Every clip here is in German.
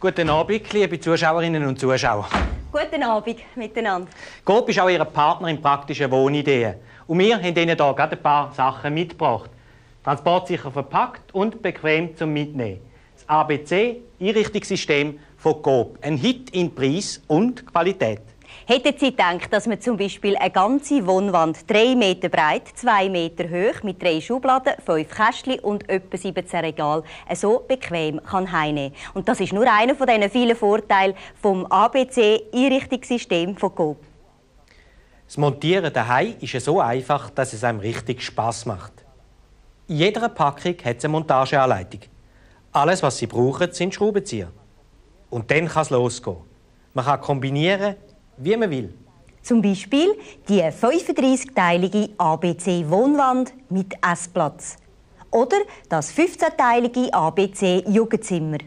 Guten Abend, liebe Zuschauerinnen und Zuschauer. Guten Abend miteinander. Gop ist auch Ihr Partner in praktischen Wohnideen. Und wir haben Ihnen hier gerade ein paar Sachen mitgebracht. Transportsicher verpackt und bequem zum Mitnehmen. Das ABC-Einrichtungssystem von Gop. Ein Hit in Preis und Qualität. Hätten Sie gedacht, dass man zum Beispiel eine ganze Wohnwand 3 Meter breit, 2 Meter hoch, mit drei Schubladen, fünf Kästchen und etwa 17 Regal so bequem kann heimnehmen kann? Und das ist nur einer von diesen vielen Vorteilen vom ABC-Einrichtungssystem von GOB. Das Montieren daheim ist so einfach, dass es einem richtig Spaß macht. In jeder Packung hat es eine Montageanleitung. Alles, was Sie brauchen, sind Schraubenzieher. Und dann kann es losgehen. Man kann kombinieren, wie man will. Zum Beispiel die 35-teilige ABC-Wohnwand mit Essplatz. Oder das 15-teilige ABC-Jugendzimmer.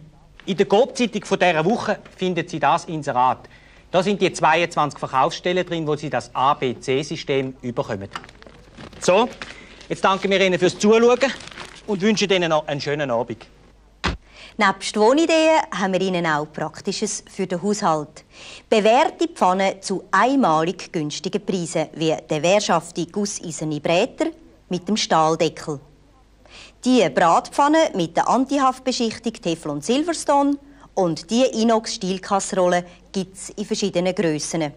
In der Grobzeitung von dieser Woche finden Sie das Inserat. Da sind die 22 Verkaufsstellen drin, wo Sie das ABC-System überkommen. So, jetzt danken wir Ihnen fürs Zuschauen und wünschen Ihnen noch einen schönen Abend. Nebst Wohnideen haben wir Ihnen auch Praktisches für den Haushalt. Bewährte Pfannen zu einmalig günstigen Preisen, wie der wehrschafte gusseiserne Bräter mit dem Stahldeckel. Die Bratpfanne mit der Antihaftbeschichtung Teflon Silverstone und die Inox-Stielkasserole gibt es in verschiedenen Grössen.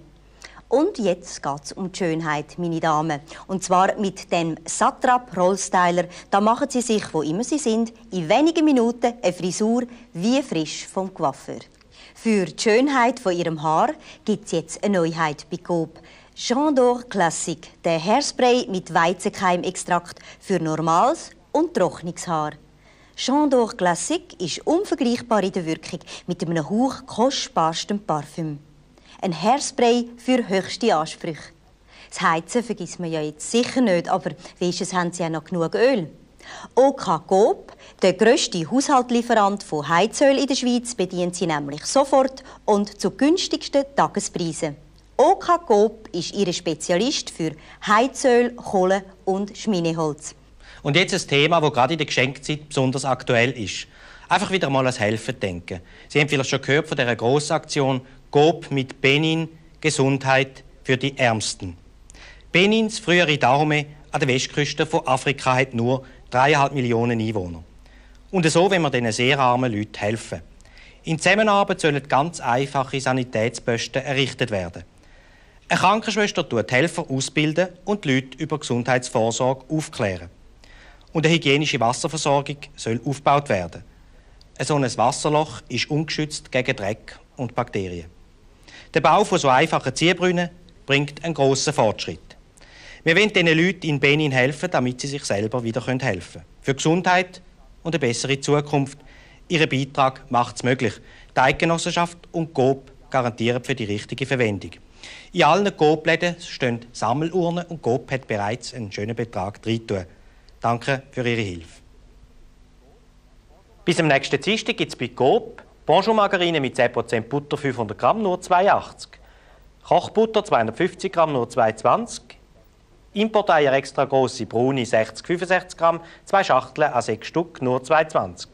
Und jetzt geht's um die Schönheit, meine Damen. Und zwar mit dem Satrap Rollstyler. Da machen Sie sich, wo immer Sie sind, in wenigen Minuten eine Frisur wie frisch vom Coiffeur. Für die Schönheit von Ihrem Haar gibt's jetzt eine Neuheit bei Coop. Jean d'Or Classic, der Hairspray mit Weizenkeimextrakt für normales und trockenes Haar. Chandor Classic ist unvergleichbar in der Wirkung mit einem Hauch kostbarstem Parfüm ein Hairspray für höchste Ansprüche. Das Heizen vergisst man ja jetzt sicher nicht, aber wie ist es, haben sie ja noch genug Öl? OK Coop, der grösste Haushaltlieferant von Heizöl in der Schweiz, bedient sie nämlich sofort und zu günstigsten Tagespreisen. OK Coop ist ihr Spezialist für Heizöl, Kohle und Schmineholz. Und jetzt ein Thema, das gerade in der Geschenkzeit besonders aktuell ist. Einfach wieder mal ans Helfen denken. Sie haben vielleicht schon gehört von dieser Grossaktion gob mit Benin Gesundheit für die Ärmsten. Benins frühere Daume an der Westküste von Afrika hat nur 3,5 Millionen Einwohner. Und so wenn wir diesen sehr armen Leuten helfen. In Zusammenarbeit sollen ganz einfache Sanitätsposten errichtet werden. Eine Krankenschwester tut Helfer ausbilden und die Leute über Gesundheitsvorsorge aufklären. Und eine hygienische Wasserversorgung soll aufgebaut werden. So ein Wasserloch ist ungeschützt gegen Dreck und Bakterien. Der Bau von so einfachen Ziehbrunnen bringt einen grossen Fortschritt. Wir wollen diesen Leuten in Benin helfen, damit sie sich selber wieder helfen können. Für Gesundheit und eine bessere Zukunft. Ihr Beitrag macht es möglich. Die Eidgenossenschaft und GOP garantieren für die richtige Verwendung. In allen GOP-Läden stehen Sammelurnen und GOP hat bereits einen schönen Betrag reingetan. Danke für Ihre Hilfe. Bis zum nächsten Dienstag gibt es bei GOP Bonjour-Margarine mit 10% Butter 500 Gramm, nur 2,80. Kochbutter 250 Gramm, nur 2,20. Importeier extra grosse Bruni 60-65 Gramm, zwei Schachteln an 6 Stück, nur 2,20.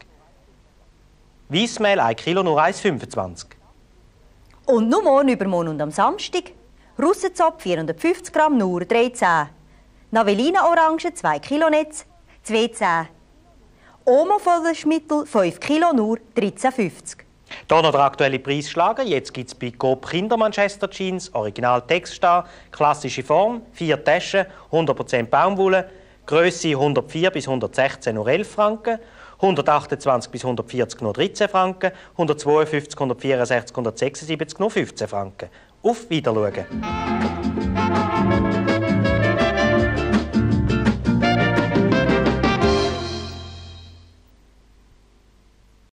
Weissmehl 1 Kilo, nur 1,25. Und nur morgen, übermorgen und am Samstag Russenzopf 450 Gramm, nur 13. Navellina Orange 2 Kilo Netz, 2,10. Omo Vollwaschmittel 5 Kilo, nur 13,50. Hier noch der aktuelle Preisschlager. Jetzt gibt es bei Coop Manchester Jeans, Original Textstar, klassische Form, vier Taschen, 100% Baumwolle, Größe 104 bis 116 nur 11 Franken, 128 bis 140 nur 13 Franken, 152, 164, 176 nur 15 Franken. Auf Wiedersehen!